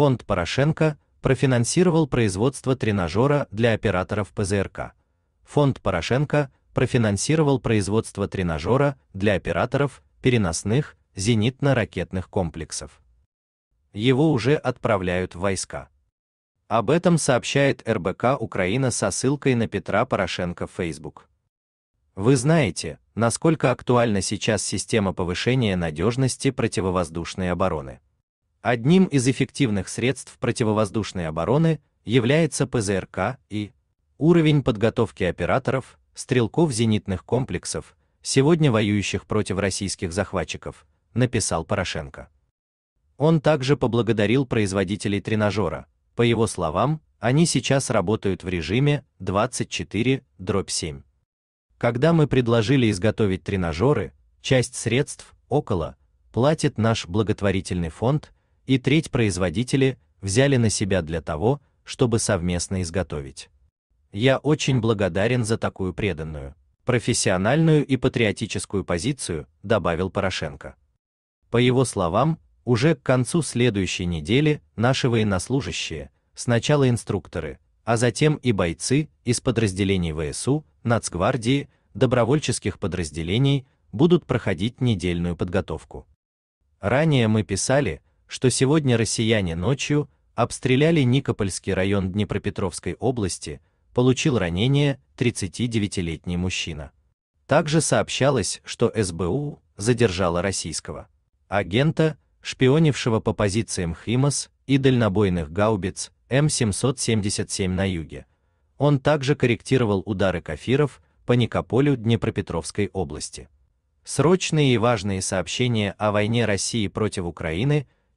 фонд Порошенко профинансировал производство тренажера для операторов ПЗРК. Фонд Порошенко профинансировал производство тренажера для операторов переносных зенитно-ракетных комплексов. Его уже отправляют в войска. Об этом сообщает РБК Украина со ссылкой на Петра Порошенко в Facebook. Вы знаете, насколько актуальна сейчас система повышения надежности противовоздушной обороны. Одним из эффективных средств противовоздушной обороны является ПЗРК и уровень подготовки операторов, стрелков зенитных комплексов, сегодня воюющих против российских захватчиков, написал Порошенко. Он также поблагодарил производителей тренажера. По его словам, они сейчас работают в режиме 24/7. Когда мы предложили изготовить тренажеры, часть средств, около, платит наш благотворительный фонд и треть производители взяли на себя для того, чтобы совместно изготовить. Я очень благодарен за такую преданную, профессиональную и патриотическую позицию, добавил Порошенко. По его словам, уже к концу следующей недели наши военнослужащие, сначала инструкторы, а затем и бойцы из подразделений ВСУ, Нацгвардии, добровольческих подразделений будут проходить недельную подготовку. Ранее мы писали, что сегодня россияне ночью обстреляли Никопольский район Днепропетровской области, получил ранение 39-летний мужчина. Также сообщалось, что СБУ задержала российского агента, шпионившего по позициям ХИМАС и дальнобойных гаубиц М777 на юге. Он также корректировал удары кафиров по Никополю Днепропетровской области. Срочные и важные сообщения о войне России против Украины –